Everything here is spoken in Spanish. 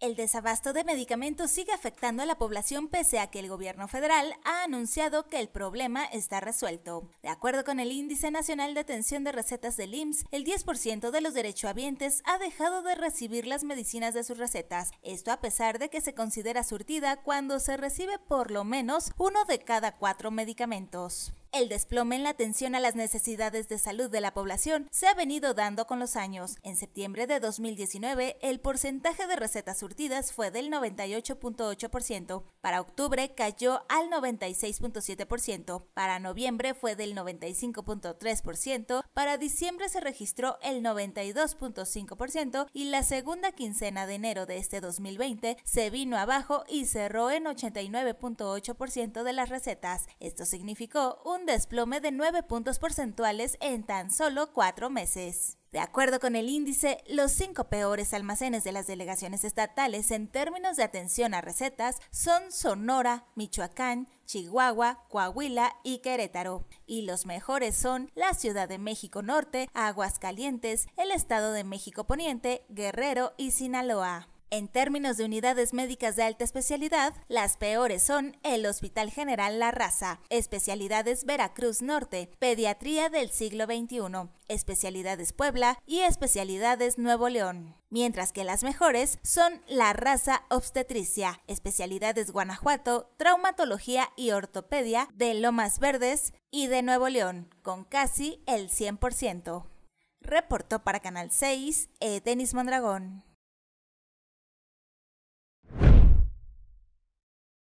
El desabasto de medicamentos sigue afectando a la población pese a que el gobierno federal ha anunciado que el problema está resuelto. De acuerdo con el Índice Nacional de Atención de Recetas del IMSS, el 10% de los derechohabientes ha dejado de recibir las medicinas de sus recetas. Esto a pesar de que se considera surtida cuando se recibe por lo menos uno de cada cuatro medicamentos. El desplome en la atención a las necesidades de salud de la población se ha venido dando con los años. En septiembre de 2019, el porcentaje de recetas surtidas fue del 98.8%. Para octubre cayó al 96.7%, para noviembre fue del 95.3%, para diciembre se registró el 92.5% y la segunda quincena de enero de este 2020 se vino abajo y cerró en 89.8% de las recetas. Esto significó un desplome de 9 puntos porcentuales en tan solo cuatro meses. De acuerdo con el índice, los cinco peores almacenes de las delegaciones estatales en términos de atención a recetas son Sonora, Michoacán, Chihuahua, Coahuila y Querétaro. Y los mejores son la Ciudad de México Norte, Aguascalientes, el Estado de México Poniente, Guerrero y Sinaloa. En términos de unidades médicas de alta especialidad, las peores son el Hospital General La Raza, especialidades Veracruz Norte, Pediatría del siglo XXI, especialidades Puebla y especialidades Nuevo León. Mientras que las mejores son La Raza Obstetricia, especialidades Guanajuato, Traumatología y Ortopedia de Lomas Verdes y de Nuevo León, con casi el 100%. Reportó para Canal 6, e. Denis Mondragón.